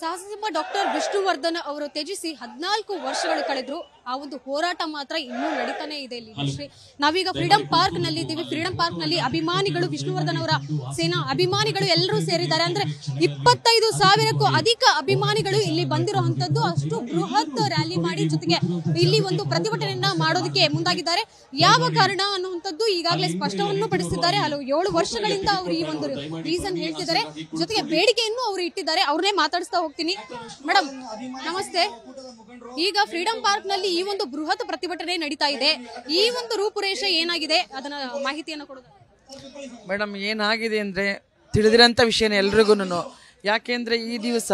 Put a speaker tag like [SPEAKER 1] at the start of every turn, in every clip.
[SPEAKER 1] ಸಾಹಸಿಂಹ doctor Vishnuvardhan ಅವರು ತ್ಯಜಿಸಿ ಹದಿನಾಲ್ಕು ವರ್ಷಗಳು ಕಳೆದ್ರು ಆ ಒಂದು ಹೋರಾಟ ಮಾತ್ರ ಇನ್ನೂ ನಡೀತಾನೆ ಇದೆ ಇಲ್ಲಿ ಶ್ರೀ ನಾವೀಗ ಫ್ರೀಡಂ ಪಾರ್ಕ್ ನಲ್ಲಿ ಇದ್ದೀವಿ ಫ್ರೀಡಂ ಪಾರ್ಕ್ ನಲ್ಲಿ ಅಭಿಮಾನಿಗಳು ವಿಷ್ಣುವರ್ಧನ್ ಅವರ ಸೇನಾ ಅಭಿಮಾನಿಗಳು ಎಲ್ಲರೂ ಸೇರಿದ್ದಾರೆ ಅಂದ್ರೆ ಇಪ್ಪತ್ತೈದು ಸಾವಿರಕ್ಕೂ ಅಧಿಕ ಅಭಿಮಾನಿಗಳು ಇಲ್ಲಿ ಬಂದಿರುವಂತದ್ದು ಅಷ್ಟು ಬೃಹತ್ ರ್ಯಾಲಿ ಮಾಡಿ ಜೊತೆಗೆ ಇಲ್ಲಿ ಒಂದು ಪ್ರತಿಭಟನೆಯನ್ನ ಮಾಡೋದಕ್ಕೆ ಮುಂದಾಗಿದ್ದಾರೆ ಯಾವ ಕಾರಣ ಅನ್ನುವಂಥದ್ದು ಈಗಾಗಲೇ ಸ್ಪಷ್ಟವನ್ನು ಪಡಿಸಿದ್ದಾರೆ ಹಲವು ಏಳು ವರ್ಷಗಳಿಂದ ಅವರು ಈ ಒಂದು ರೀಸನ್ ಹೇಳ್ತಿದ್ದಾರೆ ಜೊತೆಗೆ ಬೇಡಿಕೆಯನ್ನು ಅವರು ಇಟ್ಟಿದ್ದಾರೆ ಅವ್ರನ್ನೇ ಮಾತಾಡಿಸ್ತಾ ಹೋಗ್ತೀನಿ ಮೇಡಮ್ ನಮಸ್ತೆ ಈಗ ಫ್ರೀಡಂ ಪಾರ್ಕ್ ನಲ್ಲಿ ಈ ಒಂದು ಬೃಹತ್ ಪ್ರತಿಭಟನೆ ನಡೀತಾ ಇದೆ ಈ ಒಂದು ರೂಪುರೇಷೆ ಏನಾಗಿದೆ ಅದನ್ನ ಮಾಹಿತಿಯನ್ನು ಕೊಡೋದು
[SPEAKER 2] ಮೇಡಮ್ ಏನಾಗಿದೆ ಅಂದ್ರೆ ತಿಳಿದಿರೋಂಥ ವಿಷಯನ ಎಲ್ರಿಗೂ ಯಾಕೆಂದ್ರೆ ಈ ದಿವಸ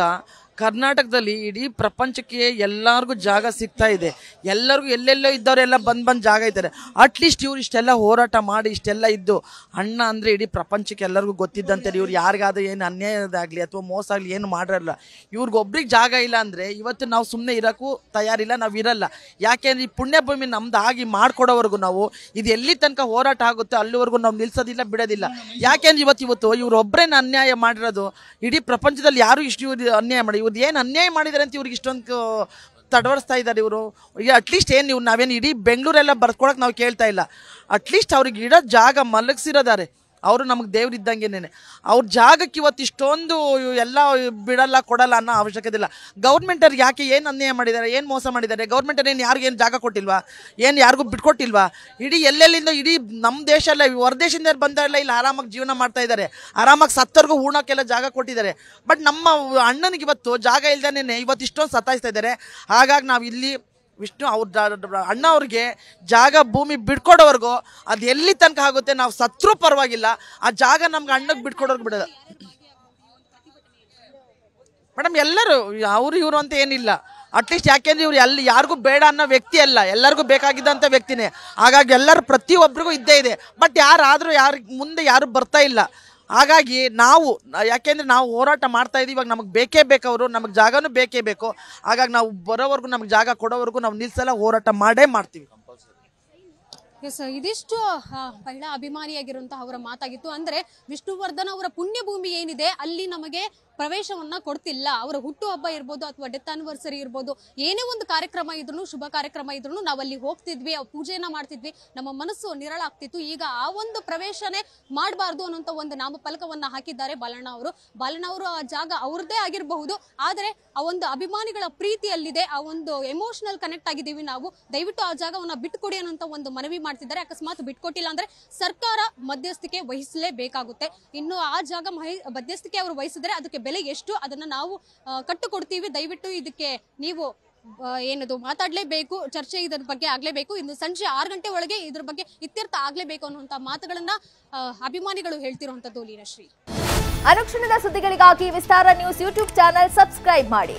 [SPEAKER 2] ಕರ್ನಾಟಕದಲ್ಲಿ ಇಡೀ ಪ್ರಪಂಚಕ್ಕೆ ಎಲ್ಲರಿಗೂ ಜಾಗ ಸಿಗ್ತಾ ಇದೆ ಎಲ್ಲರಿಗೂ ಎಲ್ಲೆಲ್ಲೋ ಇದ್ದವರೆಲ್ಲ ಬಂದು ಬಂದು ಜಾಗ ಇದ್ದಾರೆ ಅಟ್ಲೀಸ್ಟ್ ಇವ್ರು ಇಷ್ಟೆಲ್ಲ ಹೋರಾಟ ಮಾಡಿ ಇಷ್ಟೆಲ್ಲ ಇದ್ದು ಅಣ್ಣ ಅಂದರೆ ಇಡೀ ಪ್ರಪಂಚಕ್ಕೆ ಎಲ್ಲರಿಗೂ ಗೊತ್ತಿದ್ದಂತೆ ಇವ್ರು ಯಾರಿಗಾದ್ರೂ ಏನು ಅನ್ಯಾಯದಾಗಲಿ ಅಥವಾ ಮೋಸ ಆಗಲಿ ಏನು ಮಾಡಿರಲ್ಲ ಇವ್ರಿಗೊಬ್ರಿಗೆ ಜಾಗ ಇಲ್ಲ ಅಂದರೆ ಇವತ್ತು ನಾವು ಸುಮ್ಮನೆ ಇರೋಕ್ಕೂ ತಯಾರಿಲ್ಲ ನಾವು ಇರಲ್ಲ ಯಾಕೆಂದ್ರೆ ಈ ಪುಣ್ಯಭೂಮಿ ನಮ್ದು ಆಗಿ ಮಾಡಿಕೊಡೋವರೆಗೂ ನಾವು ಇದು ಎಲ್ಲಿ ತನಕ ಹೋರಾಟ ಆಗುತ್ತೋ ಅಲ್ಲಿವರೆಗೂ ನಾವು ನಿಲ್ಸೋದಿಲ್ಲ ಬಿಡೋದಿಲ್ಲ ಯಾಕೆಂದ್ರೆ ಇವತ್ತು ಇವತ್ತು ಇವರೊಬ್ಬರೇನು ಅನ್ಯಾಯ ಮಾಡಿರೋದು ಇಡೀ ಪ್ರಪಂಚದಲ್ಲಿ ಯಾರು ಇಷ್ಟು ಇವ್ರು ಅನ್ಯಾಯ ಮಾಡಿ ಇವ್ರದ್ದು ಏನು ಅನ್ಯಾಯ ಮಾಡಿದ್ದಾರೆ ಅಂತ ಇವ್ರಿಗೆ ಇಷ್ಟೊಂದು ತಡವರಿಸ್ತಾ ಇದ್ದಾರೆ ಇವರು ಈಗ ಅಟ್ಲೀಸ್ಟ್ ಏನು ಇವ್ರು ನಾವೇನು ಇಡೀ ಬೆಂಗಳೂರೆಲ್ಲ ಬರ್ಕೊಳಕ್ಕೆ ನಾವು ಕೇಳ್ತಾ ಇಲ್ಲ ಅಟ್ಲೀಸ್ಟ್ ಅವ್ರಿಗೆ ಇಡೋ ಜಾಗ ಮಲಗಿಸಿರೋದಾರೆ ಅವರು ನಮಗೆ ದೇವ್ರು ಇದ್ದಂಗೆನೇ ಅವ್ರ ಜಾಗಕ್ಕೆ ಇವತ್ತು ಇಷ್ಟೊಂದು ಎಲ್ಲ ಬಿಡಲ್ಲ ಕೊಡಲ್ಲ ಅನ್ನೋ ಅವಶ್ಯಕತೆ ಇಲ್ಲ ಗೌರ್ಮೆಂಟರ್ ಯಾಕೆ ಏನು ಅನ್ಯಾಯ ಮಾಡಿದ್ದಾರೆ ಏನು ಮೋಸ ಮಾಡಿದ್ದಾರೆ ಗೌರ್ಮೆಂಟರ್ ಏನು ಯಾರಿಗೇನು ಜಾಗ ಕೊಟ್ಟಿಲ್ವಾ ಏನು ಯಾರಿಗೂ ಬಿಟ್ಕೊಟ್ಟಿಲ್ವಾ ಇಡೀ ಎಲ್ಲೆಲ್ಲಿಂದ ಇಡೀ ನಮ್ಮ ದೇಶ ಎಲ್ಲ ಹೊರದೇಶದಿಂದ ಬಂದಲ್ಲ ಇಲ್ಲಿ ಆರಾಮಾಗಿ ಜೀವನ ಮಾಡ್ತಾ ಇದ್ದಾರೆ ಆರಾಮಾಗಿ ಸತ್ತರ್ಗೂ ಹೂಣಕ್ಕೆಲ್ಲ ಜಾಗ ಕೊಟ್ಟಿದ್ದಾರೆ ಬಟ್ ನಮ್ಮ ಅಣ್ಣನಿಗೆ ಇವತ್ತು ಜಾಗ ಇಲ್ದೇನೆ ಇವತ್ತು ಇಷ್ಟೊಂದು ಸತಾಯಿಸ್ತಾ ಇದ್ದಾರೆ ಹಾಗಾಗಿ ನಾವು ಇಲ್ಲಿ ವಿಷ್ಣು ಅವ್ರ ಅಣ್ಣ ಅವ್ರಿಗೆ ಜಾಗ ಭೂಮಿ ಬಿಡ್ಕೊಡೋವರೆಗೂ ಅದು ಎಲ್ಲಿ ತನಕ ಆಗುತ್ತೆ ನಾವು ಸತ್ರು ಪರವಾಗಿಲ್ಲ ಆ ಜಾಗ ನಮ್ಗೆ ಅಣ್ಣಗೆ ಬಿಟ್ಕೊಡೋರ್ಗೆ ಬಿಡೋದು ಮೇಡಮ್ ಎಲ್ಲರೂ ಅವರು ಇವರು ಅಂತ ಏನಿಲ್ಲ ಅಟ್ಲೀಸ್ಟ್ ಯಾಕೆಂದ್ರೆ ಇವ್ರು ಎಲ್ಲಿ ಯಾರಿಗೂ ಬೇಡ ಅನ್ನೋ ವ್ಯಕ್ತಿ ಅಲ್ಲ ಎಲ್ಲರಿಗೂ ಬೇಕಾಗಿದ್ದಂಥ ವ್ಯಕ್ತಿನೇ ಹಾಗಾಗಿ ಎಲ್ಲರೂ ಪ್ರತಿಯೊಬ್ಬರಿಗೂ ಇದ್ದೇ ಇದೆ ಬಟ್ ಯಾರಾದರೂ ಯಾರು ಮುಂದೆ ಯಾರು ಬರ್ತಾ ಇಲ್ಲ ಹಾಗಾಗಿ ನಾವು ಯಾಕೆಂದರೆ ನಾವು ಹೋರಾಟ ಮಾಡ್ತಾ ಇದ್ದೀವಿ ಇವಾಗ ನಮಗೆ ಬೇಕೇ ಬೇಕವರು ನಮಗೆ ಜಾಗನೂ ಬೇಕೇ ಬೇಕು ಹಾಗಾಗಿ ನಾವು ಬರೋವರೆಗೂ ನಮಗೆ ಜಾಗ ಕೊಡೋವರೆಗೂ ನಾವು ನಿಲ್ಲಿಸಲ್ಲ ಹೋರಾಟ ಮಾಡೇ ಮಾಡ್ತೀವಿ
[SPEAKER 1] ಎಸ್ ಇದಿಷ್ಟು ಬಹಳ ಅಭಿಮಾನಿಯಾಗಿರುವಂತಹ ಅವರ ಮಾತಾಗಿತ್ತು ಅಂದ್ರೆ ವಿಷ್ಣುವರ್ಧನ್ ಅವರ ಪುಣ್ಯಭೂಮಿ ಏನಿದೆ ಅಲ್ಲಿ ನಮಗೆ ಪ್ರವೇಶವನ್ನ ಕೊಡ್ತಿಲ್ಲ ಅವರ ಹುಟ್ಟುಹಬ್ಬ ಇರ್ಬೋದು ಅಥವಾ ಡೆತ್ ಆನಿವರ್ಸರಿ ಇರ್ಬೋದು ಏನೇ ಒಂದು ಕಾರ್ಯಕ್ರಮ ಇದ್ರು ಶುಭ ಕಾರ್ಯಕ್ರಮ ಇದ್ರು ನಾವು ಅಲ್ಲಿ ಹೋಗ್ತಿದ್ವಿ ಪೂಜೆಯನ್ನ ಮಾಡ್ತಿದ್ವಿ ನಮ್ಮ ಮನಸ್ಸು ಆಗ್ತಿತ್ತು ಈಗ ಆ ಒಂದು ಪ್ರವೇಶನೇ ಮಾಡಬಾರ್ದು ಅನ್ನೋಂತ ಒಂದು ನಾಮಫಲಕವನ್ನ ಹಾಕಿದ್ದಾರೆ ಬಾಲಣ್ಣ ಅವರು ಬಾಲಣ್ಣ ಅವರು ಆ ಜಾಗ ಅವರದೇ ಆಗಿರಬಹುದು ಆದ್ರೆ ಆ ಒಂದು ಅಭಿಮಾನಿಗಳ ಪ್ರೀತಿಯಲ್ಲಿದೆ ಆ ಒಂದು ಎಮೋಷನಲ್ ಕನೆಕ್ಟ್ ಆಗಿದ್ದೀವಿ ನಾವು ದಯವಿಟ್ಟು ಆ ಜಾಗವನ್ನ ಬಿಟ್ಟುಕೊಡಿ ಅನ್ನೋಂತ ಒಂದು ಮನವಿ ಮಾಡ್ತಿದ್ದಾರೆ ಅಕಸ್ಮಾತ್ ಬಿಟ್ಕೊಟ್ಟಿಲ್ಲ ಅಂದ್ರೆ ಸರ್ಕಾರ ಮಧ್ಯಸ್ಥಿಕೆ ವಹಿಸಲೇಬೇಕಾಗುತ್ತೆ ಇನ್ನು ಆ ಜಾಗ ಮಧ್ಯಸ್ಥಿಕೆ ಅವರು ವಹಿಸಿದ್ರೆ ಅದಕ್ಕೆ ಬೆಲೆ ಎಷ್ಟು ಅದನ್ನ ನಾವು ಕಟ್ಟುಕೊಡ್ತೀವಿ ದಯವಿಟ್ಟು ಇದಕ್ಕೆ ನೀವು ಏನದು ಮಾತಾಡಲೇಬೇಕು ಚರ್ಚೆ ಇದರ ಬಗ್ಗೆ ಆಗಲೇಬೇಕು ಇಂದು ಸಂಜೆ ಆರು ಗಂಟೆ ಒಳಗೆ ಇದ್ರ ಬಗ್ಗೆ ಇತ್ಯರ್ಥ ಆಗಲೇಬೇಕು ಅನ್ನುವಂತ ಮಾತುಗಳನ್ನ ಅಭಿಮಾನಿಗಳು ಹೇಳ್ತಿರುವಂಥದ್ದು ಶ್ರೀ ಅರಕ್ಷಣದ ಸುದ್ದಿಗಳಿಗಾಗಿ Vistara news YouTube channel subscribe ಮಾಡಿ